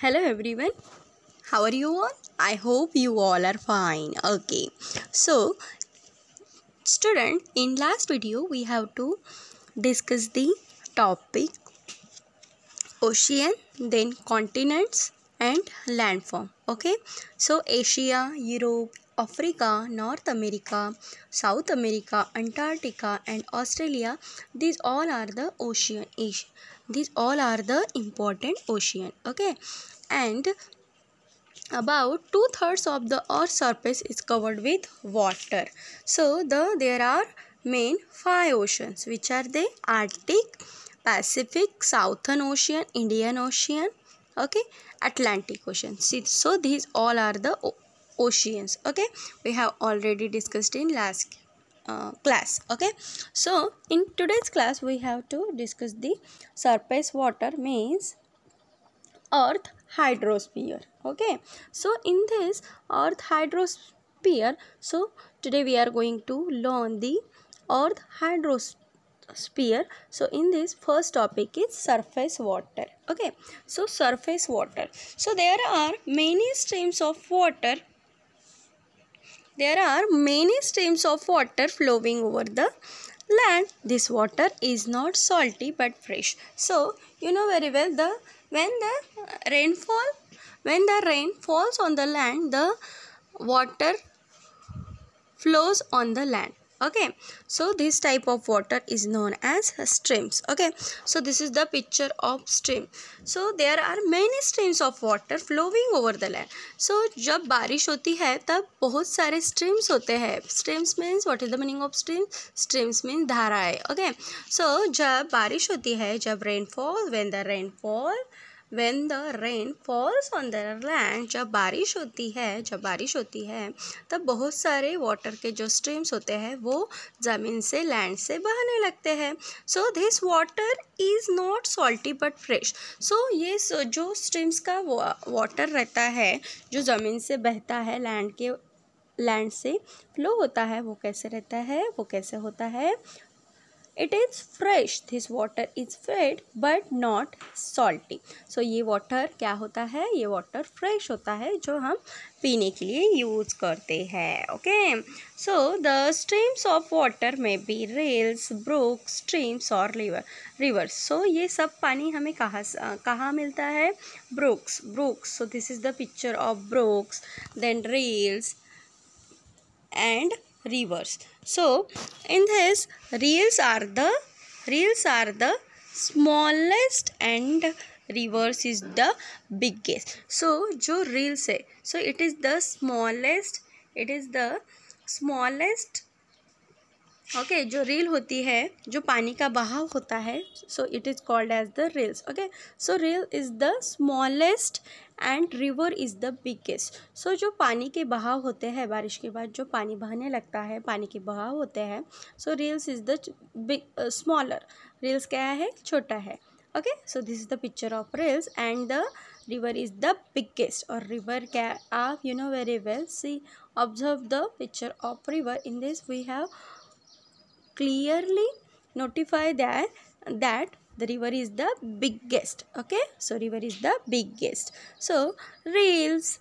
hello everyone how are you all i hope you all are fine okay so student in last video we have to discuss the topic ocean then continents and landform okay so asia europe Africa, North America, South America, Antarctica and Australia. These all are the ocean. These all are the important ocean. Okay. And about two-thirds of the earth's surface is covered with water. So, the there are main five oceans which are the Arctic, Pacific, Southern Ocean, Indian Ocean, okay, Atlantic Ocean. See, so, these all are the oceans okay we have already discussed in last uh, class okay so in today's class we have to discuss the surface water means earth hydrosphere okay so in this earth hydrosphere so today we are going to learn the earth hydrosphere so in this first topic is surface water okay so surface water so there are many streams of water there are many streams of water flowing over the land. This water is not salty but fresh. So, you know very well the when the rainfall when the rain falls on the land the water flows on the land okay so this type of water is known as streams okay so this is the picture of stream so there are many streams of water flowing over the land so jab barish hoti hai tab bahut sare streams hote hai streams means what is the meaning of stream streams means धाराएं okay so jab barish hoti hai jab rainfall when the rainfall when the rain falls on the land जब बारिश होती है जब बारिश होती है तब बहुत सारे वाटर के जो स्ट्रीम्स होते हैं वो ज़मीन से लैंड से बहने लगते हैं so this water is not salty but fresh so ये जो स्ट्रीम्स का वाटर रहता है जो ज़मीन से बहता है लैंड के लैंड से फ्लो होता है वो कैसे रहता है वो कैसे होता है it is fresh this water is fresh but not salty so ये वाटर क्या होता है ये वाटर फ्रेश होता है जो हम पीने के लिए यूज़ करते हैं okay so the streams of water may be rills brook streams और रिवर रिवर्स सो ये सब पानी हमें कहाँ कहाँ मिलता है brooks brooks so this is the picture of brooks then rills and reverse so in this reels are the reels are the smallest and reverse is the biggest so jo reels hai so it is the smallest it is the smallest okay okay, जो rill होती है जो पानी का बहाव होता है so it is called as the rills okay so rill is the smallest and river is the biggest so जो पानी के बहाव होते हैं बारिश के बाद जो पानी बहने लगता है पानी के बहाव होते हैं so rills is the big smaller rills क्या है छोटा है okay so this is the picture of rills and the river is the biggest और रिवर क्या आप you know very well see observe the picture of river in this we have clearly notify that that the river is the biggest okay so river is the biggest so rills,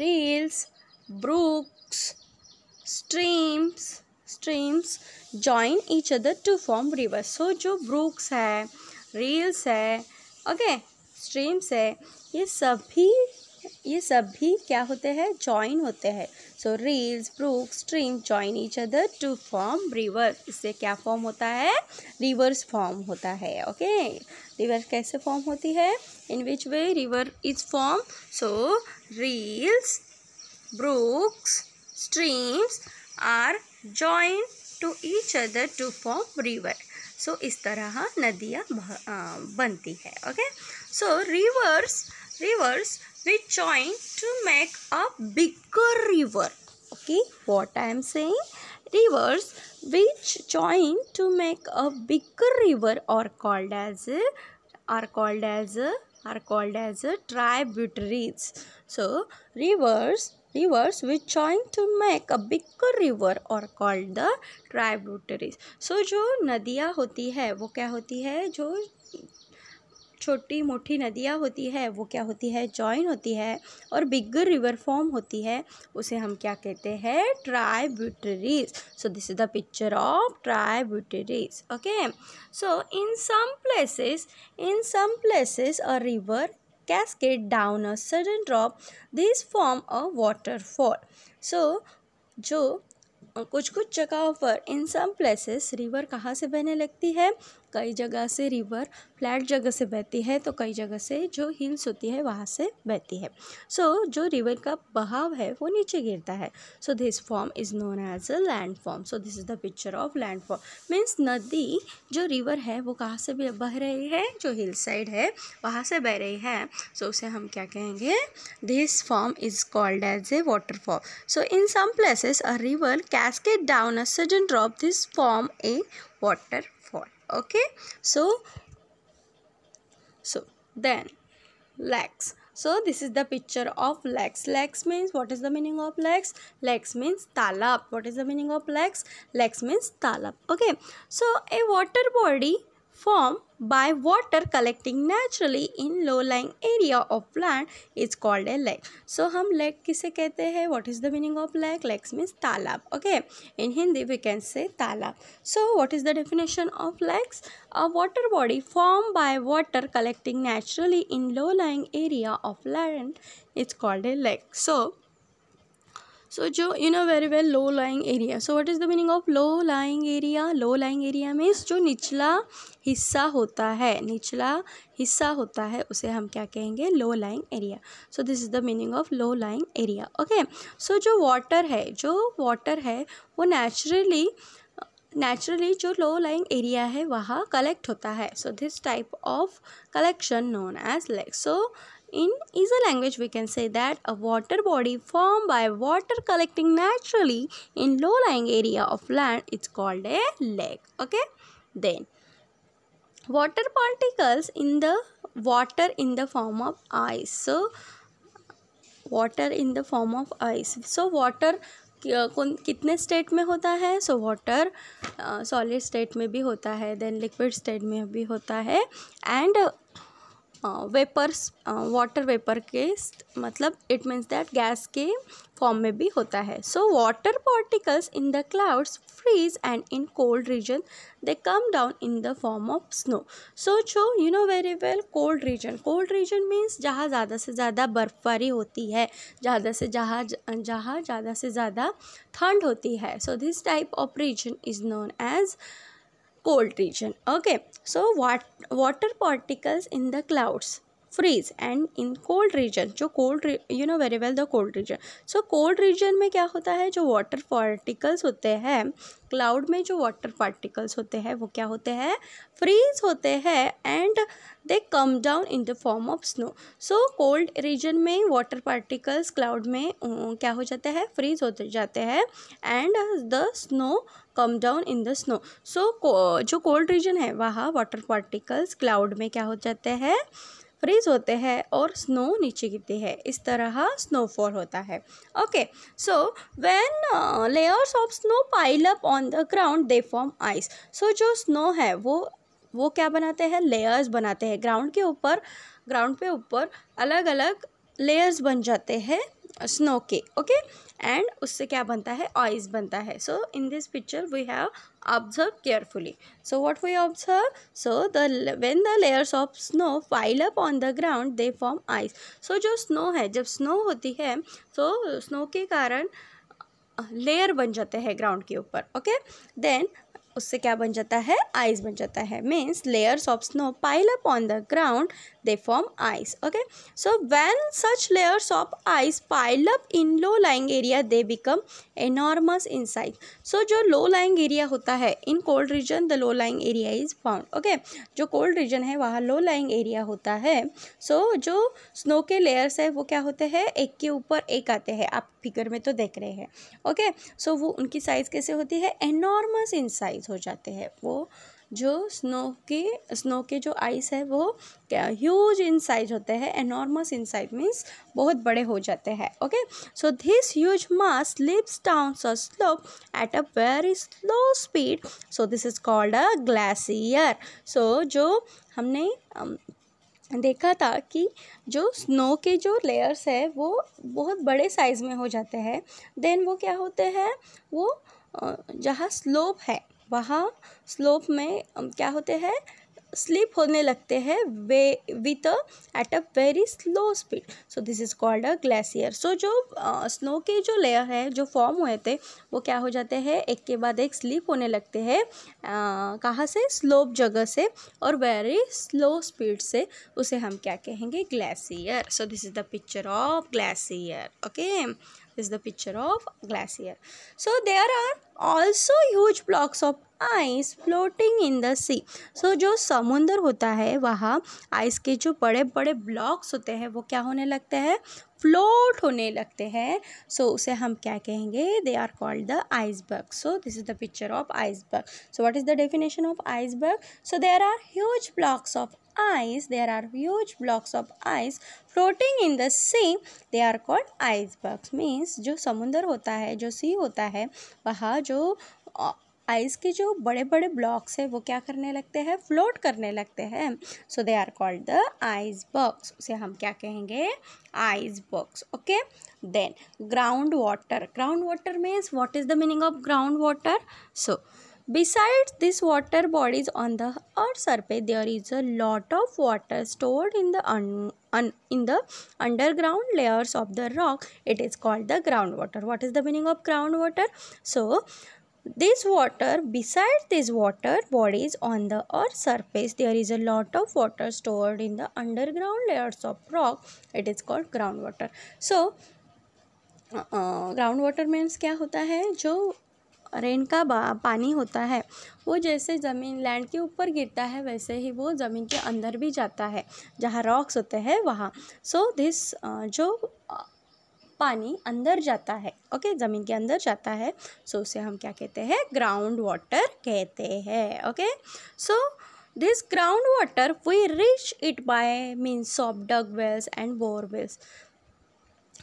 rills, brooks streams streams join each other to form river so जो brooks है rills है okay streams है ये सभी ये सब भी क्या होते हैं जॉइन होते हैं so rills brook stream join each other to form river इससे क्या फॉर्म होता है रिवर्स फॉर्म होता है ओके रिवर कैसे फॉर्म होती है in which way river is form so rills brooks streams are join to each other to form river so इस तरह नदियाँ बनती है okay so rivers rivers which join to make a bigger river okay what I am say rivers which join to make a bigger river are called as are called as are called as tributaries so rivers rivers which join to make a bigger river or called the tributaries. So जो नदियाँ होती है वो क्या होती है जो छोटी मोटी नदियाँ होती है वो क्या होती है जॉइन होती है और बिगर रिवर फॉर्म होती है उसे हम क्या कहते हैं tributaries so this is the picture of tributaries okay so in some places in some places a river cascade down a sudden drop these form a waterfall so जो कुछ कुछ जगहों पर इन सम प्लेसेस रिवर कहाँ से बहने लगती है कई जगह से रिवर फ्लैट जगह से बहती है तो कई जगह से जो हिल्स होती है वहाँ से बहती है सो so, जो रिवर का बहाव है वो नीचे गिरता है so this form is known as a land form so this is the picture of land form means नदी जो रिवर है वो कहाँ से बह रही है जो हिल साइड है वहाँ से बह रही है सो so, उसे हम क्या कहेंगे this form is called as a water form so in some places a river cascade down a sudden drop this form a water okay so so then legs so this is the picture of legs legs means what is the meaning of legs legs means talab what is the meaning of legs legs means talab okay so a water body formed by water collecting naturally in low-lying area of land is called a lake. So ham lake kise कहते hai? What is the meaning of lake? Lakes means तालाब. Okay. In Hindi we can say तालाब. So what is the definition of lakes? A water body formed by water collecting naturally in low-lying area of land is called a lake. So so जो in a very well low lying area so what is the meaning of low lying area low lying area means जो निचला हिस्सा होता है निचला हिस्सा होता है उसे हम क्या कहेंगे low lying area so this is the meaning of low lying area okay so जो वाटर है जो वाटर है वो नेचुरली नेचुरली जो लो लाइंग एरिया है वहाँ कलेक्ट होता है so this type of collection known as lake so In easy language, we can say that a water body formed by water collecting naturally in low-lying area of land it's called a lake. Okay, then water particles in the water in the form of ice. So water in the form of ice. So water कौन कितने state में होता है so water solid state में भी होता है then liquid state में भी होता है एंड वेपर्स वाटर वेपर के मतलब इट मीन्स दैट गैस के फॉर्म में भी होता है so water particles in the clouds freeze and in cold region they come down in the form of snow so छो you know very well cold region cold region means जहाँ ज़्यादा से ज़्यादा बर्फ़बारी होती है ज़्यादा से जहाँ जहाँ ज़्यादा से ज़्यादा ठंड होती है so this type of region is known as cold region okay so what water particles in the clouds freeze and in cold region जो cold you know very well the cold region so cold region में क्या होता है जो water particles होते हैं cloud में जो वाटर पार्टिकल्स होते हैं वो क्या होते हैं फ्रीज होते हैं and they come down in the form of snow so cold region में वाटर पार्टिकल्स क्लाउड में क्या हो जाते हैं फ्रीज होते जाते हैं and the snow come down in the snow so जो कोल्ड रीजन है वहाँ वाटर पार्टिकल्स क्लाउड में क्या हो जाते हैं फ्रीज होते हैं और स्नो नीचे गिरती है इस तरह स्नोफॉल होता है okay so when layers of snow pile up on the ground they form ice so जो स्नो है वो वो क्या बनाते हैं लेयर्स बनाते हैं ग्राउंड के ऊपर ग्राउंड पे ऊपर अलग अलग लेयर्स बन जाते हैं स्नो के ओके okay? एंड उससे क्या बनता है आइस बनता है so in this picture we have observe carefully so what we observe so the when the layers of snow pile up on the ground they form ice so जो snow है जब snow होती है तो snow के कारण layer बन जाते हैं ग्राउंड के ऊपर ओके देन उससे क्या बन जाता है आइस बन जाता है means layers of snow pile up on the ground they form ice okay so when such layers of ice pile up in low lying area they become enormous in size so jo low lying area hota hai in cold region the low lying area is found okay jo cold region hai wahan low lying area hota hai so jo snow ke layers hai wo kya hote hai ek ke upar ek aate hai aap figure mein to dekh rahe हैं okay? so, wo unki size kaise hoti hai enormous in size ho jate हैं wo जो snow के snow के जो ice है वो क्या huge in size होते हैं एनॉर्मस इन साइज मीन्स बहुत बड़े हो जाते हैं okay so this huge mass slips down a slope at a very slow speed so this is called a glacier so जो हमने um, देखा था कि जो स्नो के जो लेयर्स है वो बहुत बड़े साइज़ में हो जाते हैं देन वो क्या होते हैं वो uh, जहाँ स्लोप है वहाँ स्लोप में क्या होते हैं स्लिप होने लगते हैं वे with at a very slow speed so this is called a glacier so जो स्नो के जो लेयर है जो फॉर्म हुए थे वो क्या हो जाते हैं एक के बाद एक स्लिप होने लगते हैं कहाँ से स्लोप जगह से और वेरी स्लो स्पीड से उसे हम क्या कहेंगे glacier so this is the picture of glacier okay is the picture of glacier so there are also huge blocks of ice floating in the sea so जो समुंदर होता है वहाँ आइस के जो बड़े बड़े ब्लॉक्स होते हैं वो क्या होने लगते हैं फ्लोट होने लगते हैं सो so, उसे हम क्या कहेंगे they are called the iceberg so this is the picture of iceberg so what is the definition of iceberg so there are huge blocks of ice there are huge blocks of ice floating in the sea they are called icebergs means जो समुंदर होता है जो सी होता है वहाँ जो ice के जो बड़े बड़े ब्लॉक्स है वो क्या करने लगते हैं फ्लोट करने लगते हैं so they are called the ice box उसे हम क्या कहेंगे ice box okay then ground water ground water means what is the meaning of ground water so Besides these water bodies on the earth surface, there is a lot of water stored in the un, un, in the underground layers of the rock. It is called the groundwater. What is the meaning of groundwater? So, this water, besides these water bodies on the earth surface, there is a lot of water stored in the underground layers of rock. It is called groundwater. So, uh, uh, groundwater means क्या होता rain का पानी होता है वो जैसे ज़मीन land के ऊपर गिरता है वैसे ही वो ज़मीन के अंदर भी जाता है जहाँ रॉक्स होते हैं वहाँ सो दिस जो पानी अंदर जाता है ओके okay? ज़मीन के अंदर जाता है सो so, उसे हम क्या कहते हैं ग्राउंड वाटर कहते हैं okay so ground water we reach it by means of dug wells and bore wells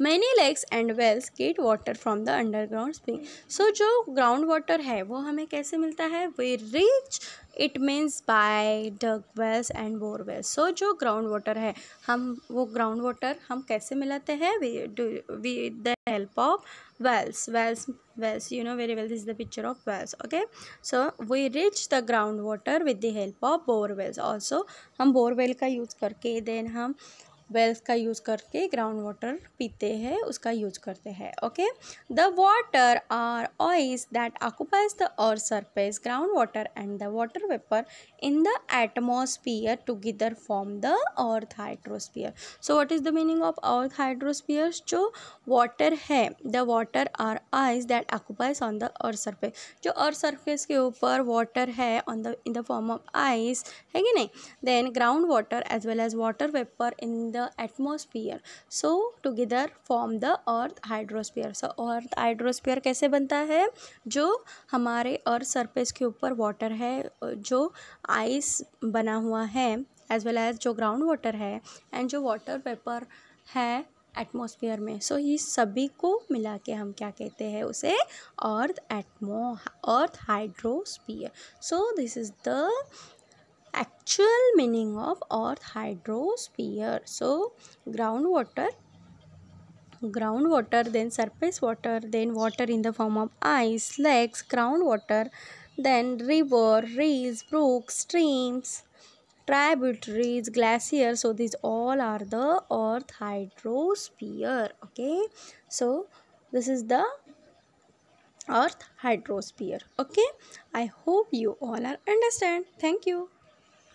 many lakes and wells get water from the underground spring so जो ग्राउंड वाटर है वो हमें कैसे मिलता है we reach it means by dug wells and bore wells so जो ground water है हम वो ग्राउंड वाटर हम कैसे मिलाते हैं with the help of wells wells wells you know very wells is the picture of wells okay so we reach the ground water with the help of bore wells also हम bore well का use करके देन हम wells का use करके ground water पीते हैं उसका यूज करते हैं okay the water or ice that occupies the earth surface ground water and the water vapour in the atmosphere together form the earth hydrosphere so what is the meaning of earth hydrosphere जो water है the water or ice that occupies on the earth surface जो earth surface के ऊपर water है on the in the form of ice है कि नहीं then ground water as well as water vapour in the the atmosphere so together form the earth hydrosphere so earth hydrosphere कैसे बनता है जो हमारे earth surface के ऊपर water है जो ice बना हुआ है as well as जो ground water है and जो water vapor है एटमोसफियर में सो so, ये सभी को मिला के हम क्या कहते हैं उसे अर्थ एटमो earth hydrosphere so this is the actual meaning of earth hydrosphere so groundwater groundwater then surface water then water in the form of ice lakes groundwater then river rills, brooks streams tributaries glaciers so these all are the earth hydrosphere okay so this is the earth hydrosphere okay i hope you all are understand thank you